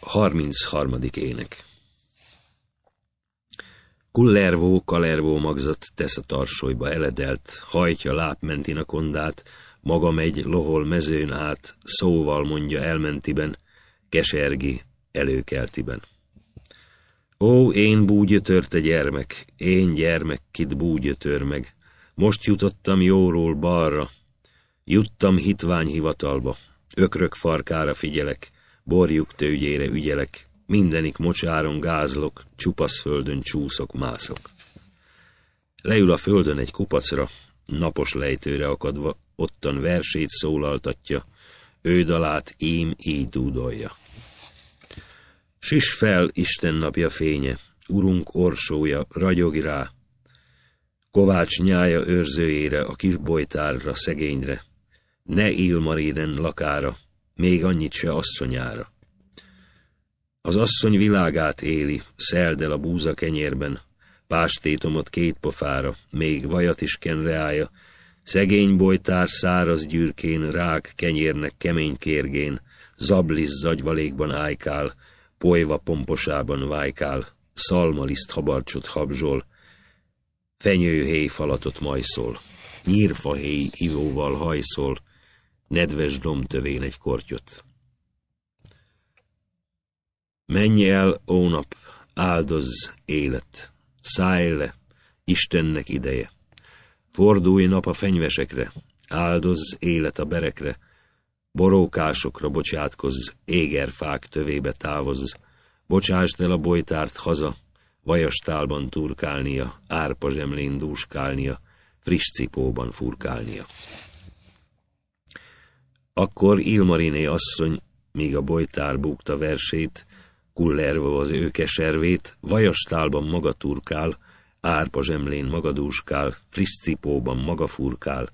33. ének Kullervó, kalervó magzat tesz a tarsolyba eledelt, hajtja lábmentin a kondát, maga megy, lohol mezőn át, szóval mondja elmentiben, kesergi, előkeltiben. Ó, én búgyötört a gyermek, én gyermek, kit búgyötör meg, most jutottam jóról balra, juttam hitványhivatalba, hivatalba, ökrök farkára figyelek, borjuk tőgyére ügyelek, mindenik mocsáron gázlok, csupasz földön csúszok, mászok. Leül a földön egy kupacra, napos lejtőre akadva, ottan versét szólaltatja, ő dalát ém így dúdolja. Sis fel, Isten napja fénye, urunk orsója, ragyog rá, Kovács nyája őrzőjére, a kis bojtárra, szegényre, ne Ilmaréden lakára, még annyit se asszonyára. Az asszony világát éli, szeldel a búza kenyérben, pástétomot két pofára, még vajat is kenreája, szegény bolytár száraz gyürkén, rák kenyérnek kemény kérgén, zablis zagyvalékban ájkál, polyva pomposában vájkál, szalmaliszt habarcsot habzsol, fenyőhéj falatot majszol, nyírfahéj ivóval hajszol, nedves domtövén egy kortyot. Menj el, nap, áldoz élet, szállj le, Istennek ideje. Fordulj nap a fenyvesekre, áldoz élet a berekre, borókásokra bocsátkozz, égerfák tövébe távozz, bocsásd el a bolytárt haza, vajastálban turkálnia, árpa zsemlén dúskálnia, friss cipóban furkálnia. Akkor Ilmariné asszony, míg a bojtár búgta versét, kullerva az ő keservét, vajastálban maga turkál, árpa zsemlén magadúskál, friss cipóban maga furkál,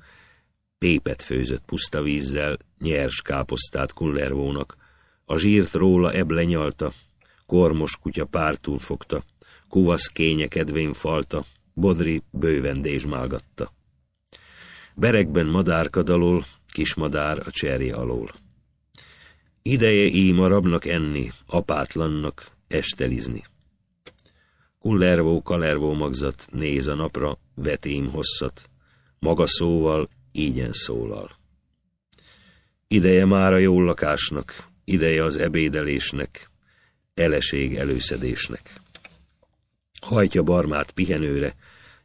pépet főzött puszta vízzel, nyers káposztát kullervónak, a zsírt róla ebb lenyalta, kormos kutya pártul fogta, kuvasz kénye kedvén falta, bodri bővendés mágatta. Berekben madárka kismadár a cserje alól. Ideje ím a rabnak enni, apátlannak estelizni. Kullervó, kalervó magzat, néz a napra, vetém hosszat, maga szóval ígyen szólal. Ideje már a jó lakásnak, ideje az ebédelésnek, eleség előszedésnek. Hajtja barmát pihenőre,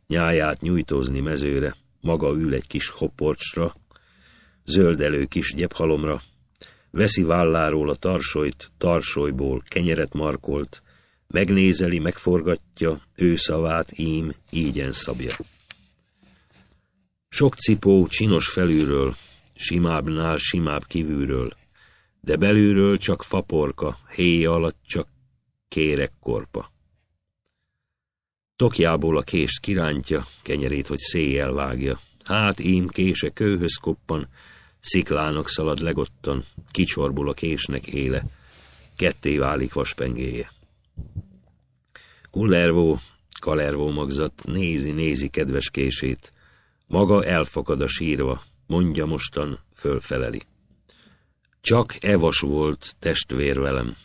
nyáját nyújtózni mezőre, maga ül egy kis hoporcsra, zöldelő kis gyephalomra, veszi válláról a tarsolyt, tarsolyból kenyeret markolt, megnézeli, megforgatja, ő szavát ím, ígyen szabja. Sok cipó csinos felülről, simábbnál simább kívülről, de belülről csak faporka, héja alatt csak kérekkorpa. Tokjából a kést kirántja, kenyerét, hogy széjjel vágja. Hát ím kése kőhöz koppan, Sziklának szalad legottan, kicsorbul a késnek éle, ketté válik vaspengéje. Kullervó, Kalervó magzat nézi, nézi kedves kését, maga elfakad a sírva, mondja mostan, fölfeleli. Csak Evas volt testvér velem.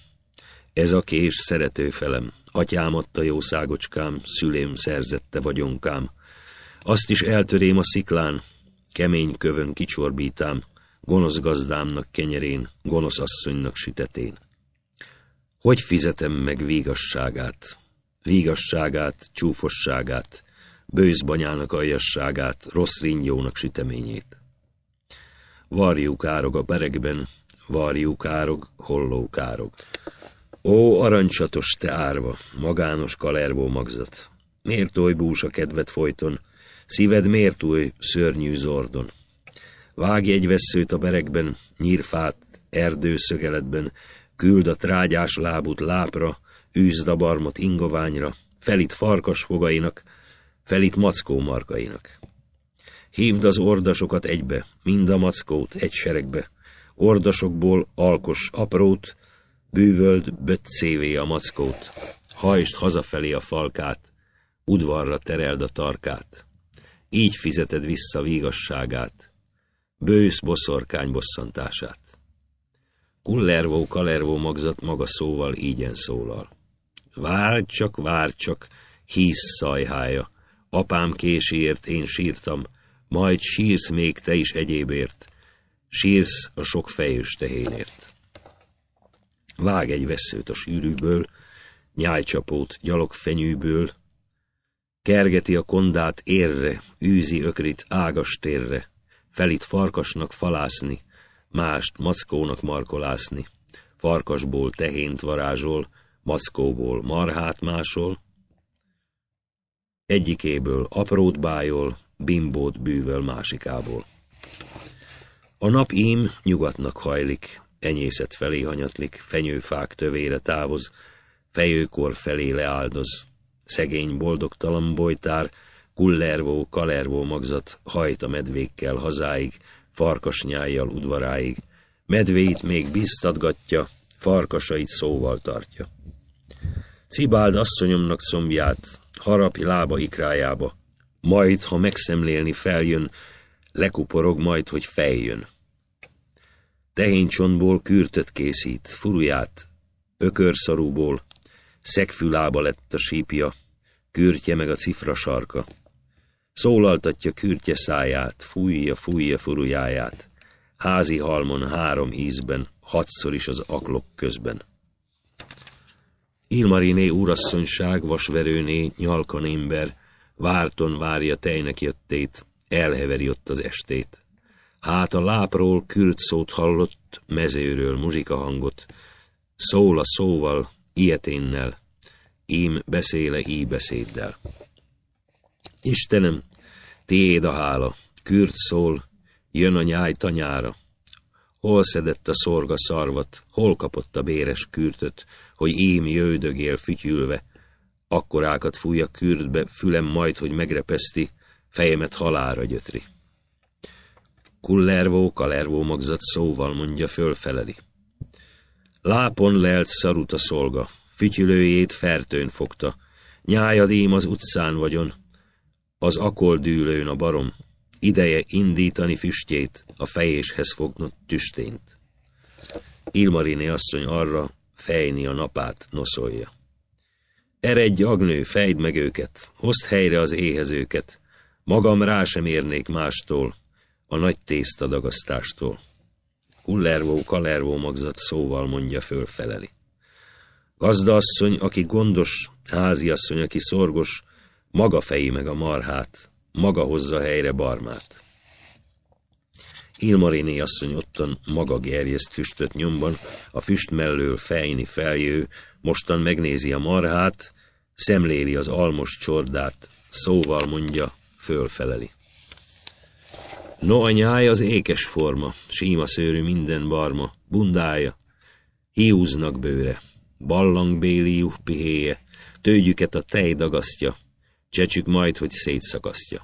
Ez a kés szerető felem, atyám adta jószágocskám, szülém szerzette vagyonkám. Azt is eltörém a sziklán, kemény kövön kicsorbítám, gonosz gazdámnak kenyerén, gonosz asszonynak sütetén. Hogy fizetem meg végasságát, végasságát, csúfosságát, bőzbanyának aljasságát, rossz ringyónak süteményét? Varjuk árog a beregben, varjuk árog, hollók árog. Ó, arancsatos te árva, magános kalervó magzat! Miért oly bús a kedved folyton, Szíved miért új szörnyű zordon? Vágj egy veszőt a berekben, nyírfát, erdőszögeletben, küld a trágyás lábút lápra, űzd a barmot ingoványra, felit farkas fogainak, felit mackó markainak. Hívd az ordasokat egybe, mind a mackót egy seregbe, ordasokból alkos aprót, bűvöld böccévé a mackót, hajst hazafelé a falkát, udvarra tereld a tarkát így fizeted vissza vígasságát, bősz boszorkány bosszantását. Kullervó kalervó magzat maga szóval ígyen szólal. Vár csak, vár csak, hisz szajhája, apám késért, én sírtam, majd sírsz még te is egyébért, sírsz a sok fejős tehénért. Vág egy veszőt a sűrűből, nyájcsapót gyalogfenyőből, Kergeti a kondát érre, űzi ökrit ágastérre, felit farkasnak falászni, mást mackónak markolászni, farkasból tehént varázsol, mackóból marhát másol, egyikéből aprót bájol, bimbót bűvöl másikából. A nap ím nyugatnak hajlik, enyészet felé hanyatlik, fenyőfák tövére távoz, fejőkor felé leáldoz, Szegény, boldogtalan bolytár, kullervó, kalervó magzat hajt a medvékkel hazáig, farkasnyájjal udvaráig. Medvéit még biztatgatja, farkasait szóval tartja. Cibáld asszonyomnak szomját, harapj lába ikrájába, majd, ha megszemlélni feljön, lekuporog majd, hogy feljön. Tehéncsontból kürtöt készít, furuját, ökörszarúból, Szegfülába lett a sípja, kürtje meg a cifra sarka. Szólaltatja kürtje száját, fújja, fújja furujáját. Házi halmon három ízben, hatszor is az aklok közben. Ilmariné úrasszonyság, vasverőné, nyalkan ember, várton várja tejnek jöttét, elheveri ott az estét. Hát a lápról kürt szót hallott, mezőről muzsika hangot, szól a szóval, ilyeténnel, ím beszéle í beszéddel. Istenem, tiéd a hála, kürt szól, jön a nyáj tanyára. Hol szedett a szorga szarvat, hol kapott a béres kürtöt, hogy ím jöldögél fütyülve, akkorákat fúj a kürtbe, fülem majd, hogy megrepeszti, fejemet halára gyötri. Kullervó, kalervó magzat szóval mondja, fölfeleli. Lápon lelt szarut a szolga, fütyülőjét fertőn fogta. Nyájadím az utcán vagyon, az akol dűlőn a barom. Ideje indítani füstjét, a fejéshez fognott tüstént. Ilmariné asszony arra, fejni a napát noszolja. Eredj, Agnő, fejd meg őket, hozd helyre az éhezőket, magam rá sem érnék mástól, a nagy tészta dagasztástól kullervó-kalervó magzat szóval mondja fölfeleli. Gazdaasszony, aki gondos, háziasszony, aki szorgos, maga fejé meg a marhát, maga hozza helyre barmát. Ilmariné asszony ottan maga gerjeszt füstöt nyomban, a füst mellől fejni feljő, mostan megnézi a marhát, szemléli az almos csordát, szóval mondja, fölfeleli. No, a nyáj az ékes forma, síma szőrű minden barma, bundája, hiúznak bőre, ballangbéli juh pihéje, tőgyüket a tej dagasztja, csecsük majd, hogy szétszakasztja.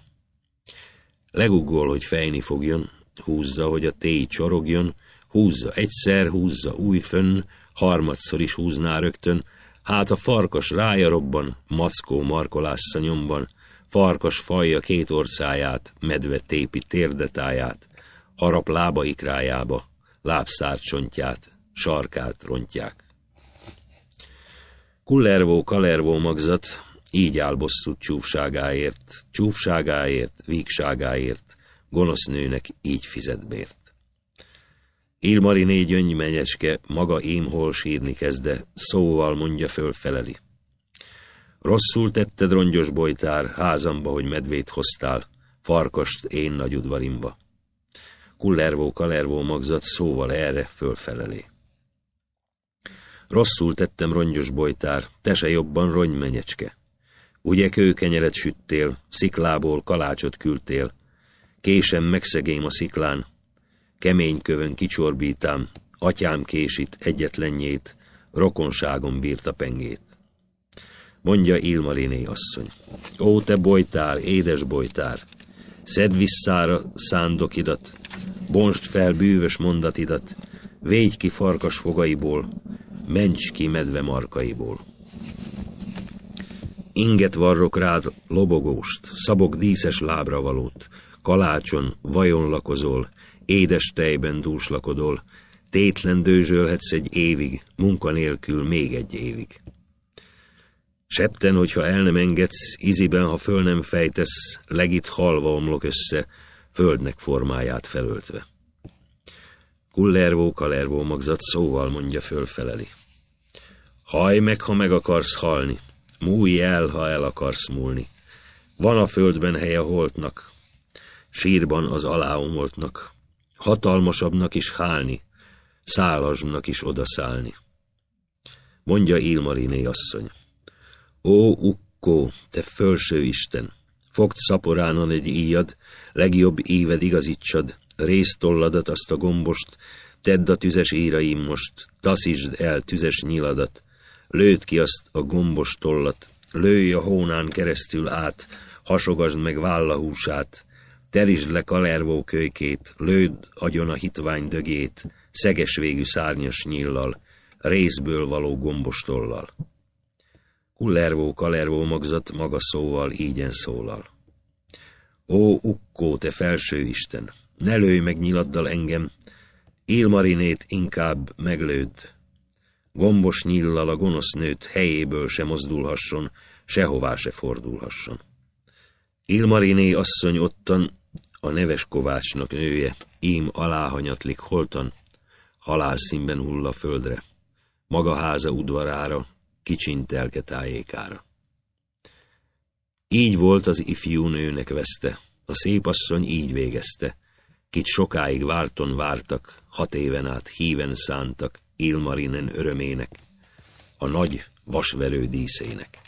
Legugol, hogy fejni fogjon, húzza, hogy a téj csorogjon, húzza egyszer, húzza új fönn, harmadszor is húzná rögtön, hát a farkas rája robban, mackó markolásza nyomban, farkas fajja két orszáját, medve tépi térdetáját, harap lába ikrájába, lábszárcsontját, sarkát rontják. Kullervó-kalervó magzat így áll bosszút csúfságáért, csúfságáért, vígságáért, gonosz nőnek így fizet bért. Ilmariné gyöngymenyeske maga émhol sírni kezde, szóval mondja föl feleli. Rosszul tetted, rongyos bojtár, házamba, hogy medvét hoztál, farkast én nagy udvarimba. Kullervó, kalervó magzat szóval erre fölfelelé. Rosszul tettem, rongyos bojtár, te se jobban rony menyecske. Ugye kőkenyeret süttél, sziklából kalácsot küldtél, késem megszegém a sziklán, kemény kövön kicsorbítám, atyám késít egyetlenjét, rokonságon bírta pengét mondja Ilmariné asszony. Ó, te bojtár, édes bojtár, szedd visszára szándokidat, bonst fel bűvös mondatidat, védj ki farkas fogaiból, ments ki medve markaiból. Inget varrok rád lobogóst, szabok díszes lábra valót, kalácson vajon lakozol, édes tejben dúslakodol, tétlen dőzsölhetsz egy évig, munkanélkül még egy évig. Septen, hogyha el nem engedsz, iziben, ha föl nem fejtesz, legit halva omlok össze, földnek formáját felöltve. Kullervó, kalervó magzat szóval mondja fölfeleli. Haj meg, ha meg akarsz halni, múj el, ha el akarsz múlni. Van a földben hely a holtnak, sírban az aláomoltnak, hatalmasabbnak is hálni, szálasnak is odaszállni. Mondja Ilmariné asszony. Ó, Ukkó, te fölső Isten! Fogd szaporánon egy íjad, legjobb éved igazítsad, résztolladat azt a gombost, tedd a tüzes íraim most, taszítsd el tüzes nyiladat, lőd ki azt a gombos tollat, lőj a hónán keresztül át, hasogasd meg vállahúsát, terisd le kalervó kölykét, lőd agyon a hitvány dögét, szeges végű szárnyas nyillal, részből való gombostollal. Ullervó kalervó magzat maga szóval ígyen szólal. Ó, ukkó, te felső isten, ne lőj meg nyiladdal engem, Ilmarinét inkább meglőd. Gombos nyillal a gonosz nőt helyéből se mozdulhasson, sehová se fordulhasson. Ilmariné asszony ottan, a neves kovácsnak nője, ím aláhanyatlik holtan, halálszínben hull a földre. Maga háza udvarára, kicsintelke tájékára. Így volt az ifjú nőnek veszte, a szép asszony így végezte, kit sokáig várton vártak, hat éven át híven szántak, Ilmarinen örömének, a nagy vasverő díszének.